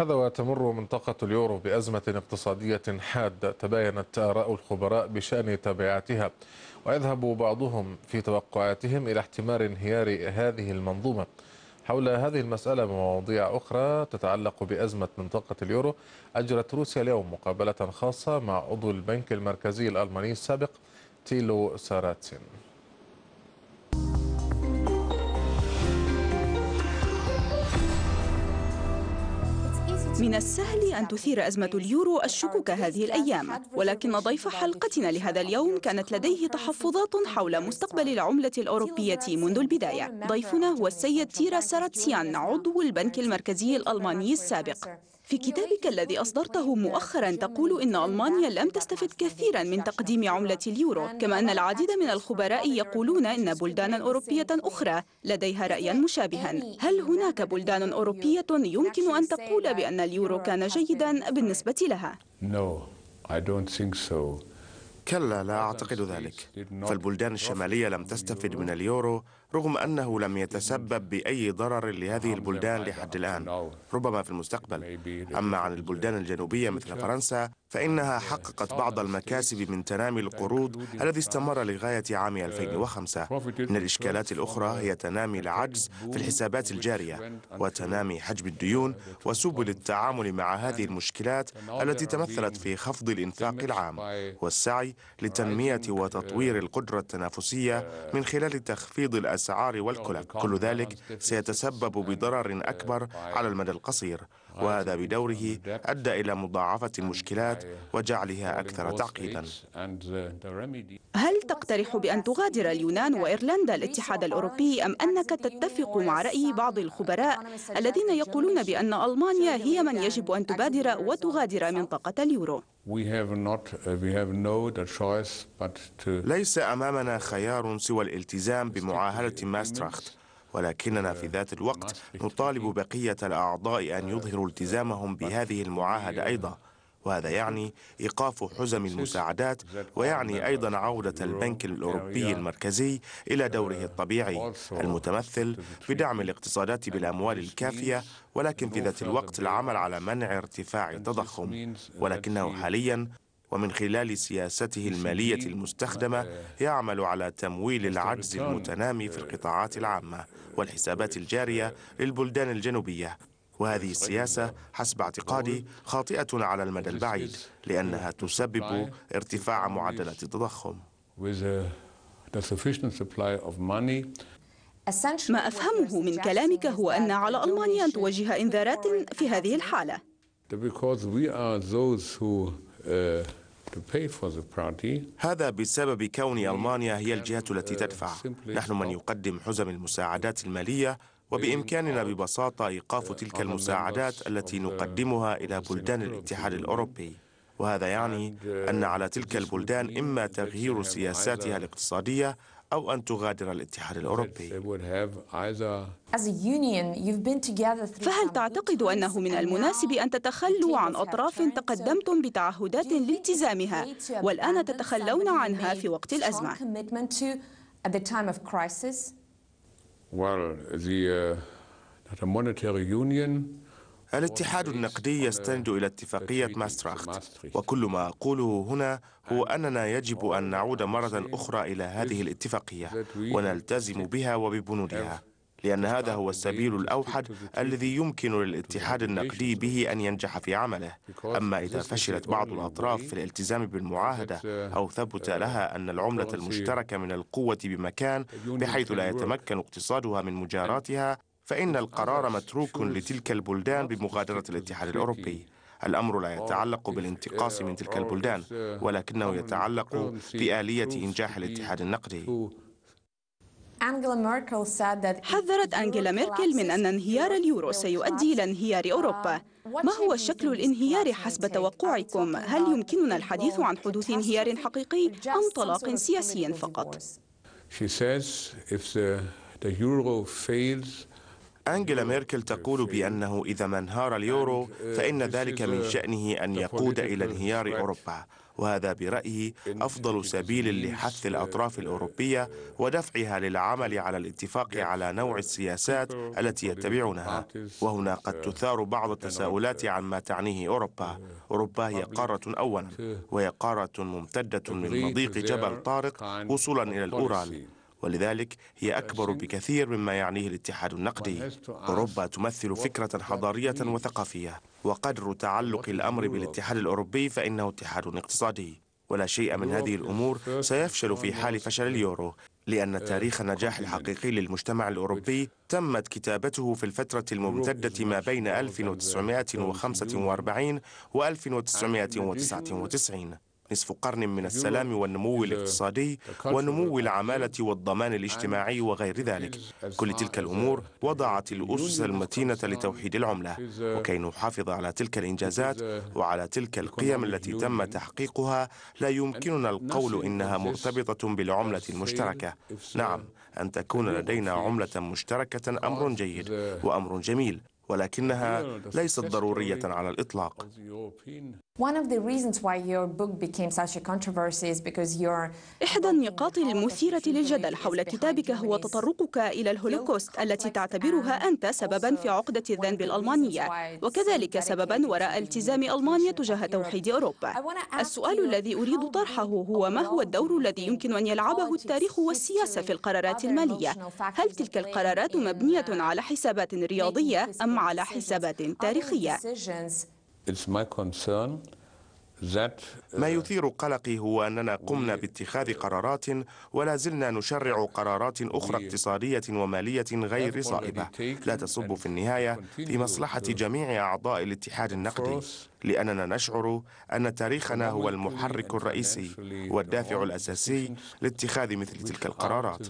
هذا وتمر منطقة اليورو بأزمة اقتصادية حادة تباينت آراء الخبراء بشأن تبعاتها ويذهب بعضهم في توقعاتهم إلى احتمال انهيار هذه المنظومة حول هذه المسألة ومواضيع أخرى تتعلق بأزمة منطقة اليورو أجرت روسيا اليوم مقابلة خاصة مع عضو البنك المركزي الألماني السابق تيلو ساراتسين من السهل أن تثير أزمة اليورو الشكوك هذه الأيام ولكن ضيف حلقتنا لهذا اليوم كانت لديه تحفظات حول مستقبل العملة الأوروبية منذ البداية ضيفنا هو السيد تيرا ساراتسيان عضو البنك المركزي الألماني السابق في كتابك الذي أصدرته مؤخرا تقول إن ألمانيا لم تستفد كثيرا من تقديم عملة اليورو كما أن العديد من الخبراء يقولون إن بلدانا أوروبية أخرى لديها رأيا مشابها هل هناك بلدان أوروبية يمكن أن تقول بأن اليورو كان جيدا بالنسبة لها؟ كلا لا أعتقد ذلك فالبلدان الشمالية لم تستفد من اليورو رغم أنه لم يتسبب بأي ضرر لهذه البلدان لحد الآن ربما في المستقبل أما عن البلدان الجنوبية مثل فرنسا فإنها حققت بعض المكاسب من تنامي القروض الذي استمر لغاية عام 2005 من الإشكالات الأخرى هي تنامي العجز في الحسابات الجارية وتنامي حجم الديون وسبل التعامل مع هذه المشكلات التي تمثلت في خفض الإنفاق العام والسعي لتنمية وتطوير القدرة التنافسية آه، من خلال تخفيض الأسعار والكلف كل ذلك سيتسبب بضرر أكبر آه، على المدى القصير وهذا بدوره أدى إلى مضاعفة المشكلات uh, وجعلها أكثر تعقيدا uh, هل تقترح بأن تغادر اليونان وإيرلندا الاتحاد الأوروبي أم أنك تتفق مع رأي بعض الخبراء الذين يقولون بأن ألمانيا هي من يجب أن تبادر وتغادر منطقة اليورو؟ uh, ليس أمامنا خيار سوى الالتزام بمعاهدة ماستراخت ولكننا في ذات الوقت نطالب بقية الأعضاء أن يظهروا التزامهم بهذه المعاهدة أيضا وهذا يعني إيقاف حزم المساعدات ويعني أيضا عودة البنك الأوروبي المركزي إلى دوره الطبيعي المتمثل بدعم الاقتصادات بالأموال الكافية ولكن في ذات الوقت العمل على منع ارتفاع التضخم ولكنه حاليا ومن خلال سياسته المالية المستخدمة يعمل على تمويل العجز المتنامي في آه، القطاعات آه، العامة آه، والحسابات الجارية للبلدان الجنوبية وهذه طيب، السياسة حسب اعتقادي خاطئة على المدى البعيد لأنها تسبب ارتفاع معدلات التضخم ما أفهمه من كلامك هو أن على ألمانيا أن توجه إنذارات في هذه الحالة. هذا بسبب كون ألمانيا هي الجهة التي uh, تدفع نحن من يقدم حزم المساعدات المالية وبإمكاننا ببساطة إيقاف uh, تلك المساعدات التي نقدمها إلى بلدان الاتحاد الأوروبي وهذا يعني uh, أن على تلك البلدان إما تغيير سياساتها الاقتصادية أو أن تغادر الاتحاد الأوروبي فهل تعتقد أنه من المناسب أن تتخلوا عن أطراف تقدمتم بتعهدات لالتزامها والآن تتخلون عنها في وقت الأزمة؟ Well, the, uh, the monetary union الاتحاد النقدي يستند إلى اتفاقية ماستراخت وكل ما أقوله هنا هو أننا يجب أن نعود مرة أخرى إلى هذه الاتفاقية ونلتزم بها وببنودها لأن هذا هو السبيل الأوحد الذي يمكن للاتحاد النقدي به أن ينجح في عمله أما إذا فشلت بعض الأطراف في الالتزام بالمعاهدة أو ثبت لها أن العملة المشتركة من القوة بمكان بحيث لا يتمكن اقتصادها من مجاراتها فإن القرار متروك لتلك البلدان بمغادرة الاتحاد الأوروبي الأمر لا يتعلق بالانتقاص من تلك البلدان ولكنه يتعلق بآلية إنجاح الاتحاد النقدي حذرت أنجيلا ميركل من أن انهيار اليورو سيؤدي إلى انهيار uh, أوروبا ما هو شكل الانهيار حسب توقعكم؟ هل يمكننا الحديث عن حدوث انهيار حقيقي أم طلاق سياسي فقط؟ She says if the, the euro fails, أنجلا ميركل تقول بأنه إذا ما انهار اليورو فإن ذلك من شأنه أن يقود إلى انهيار أوروبا وهذا برأيي أفضل سبيل لحث الأطراف الأوروبية ودفعها للعمل على الاتفاق على نوع السياسات التي يتبعونها وهنا قد تثار بعض التساؤلات عن ما تعنيه أوروبا أوروبا هي قارة أولا وهي قارة ممتدة من مضيق جبل طارق وصولا إلى الأورال ولذلك هي أكبر بكثير مما يعنيه الاتحاد النقدي أوروبا تمثل فكرة حضارية وثقافية وقدر تعلق الأمر بالاتحاد الأوروبي فإنه اتحاد اقتصادي ولا شيء من هذه الأمور سيفشل في حال فشل اليورو لأن تاريخ النجاح الحقيقي للمجتمع الأوروبي تمت كتابته في الفترة الممتدة ما بين 1945 و 1999 نصف قرن من السلام والنمو الاقتصادي ونمو العمالة والضمان الاجتماعي وغير ذلك كل تلك الأمور وضعت الأسس المتينة لتوحيد العملة وكي نحافظ على تلك الإنجازات وعلى تلك القيم التي تم تحقيقها لا يمكننا القول إنها مرتبطة بالعملة المشتركة نعم أن تكون لدينا عملة مشتركة أمر جيد وأمر جميل ولكنها ليست ضرورية على الإطلاق One of the reasons why your book became such a controversy is because your إحدى النقاط المثيرة للجدل حول كتابك هو تطرقك إلى الهولوكوست التي تعتبرها أنت سببا في عقدة الذنب الألمانية وكذلك سببا وراء التزام ألمانيا تجاه توحيد أوروبا السؤال الذي أريد طرحه هو ما هو الدور الذي يمكن أن يلعبه التاريخ والسياسة في القرارات المالية هل تلك القرارات مبنية على حسابات رياضية أم على حسابات تاريخية ما uh, يثير قلقي هو أننا قمنا باتخاذ قرارات ولا زلنا نشرع قرارات أخرى اقتصادية ومالية غير صائبة لا تصب في النهاية في مصلحة جميع أعضاء الاتحاد النقدي لأننا نشعر أن تاريخنا هو المحرك الرئيسي والدافع الأساسي لاتخاذ مثل تلك القرارات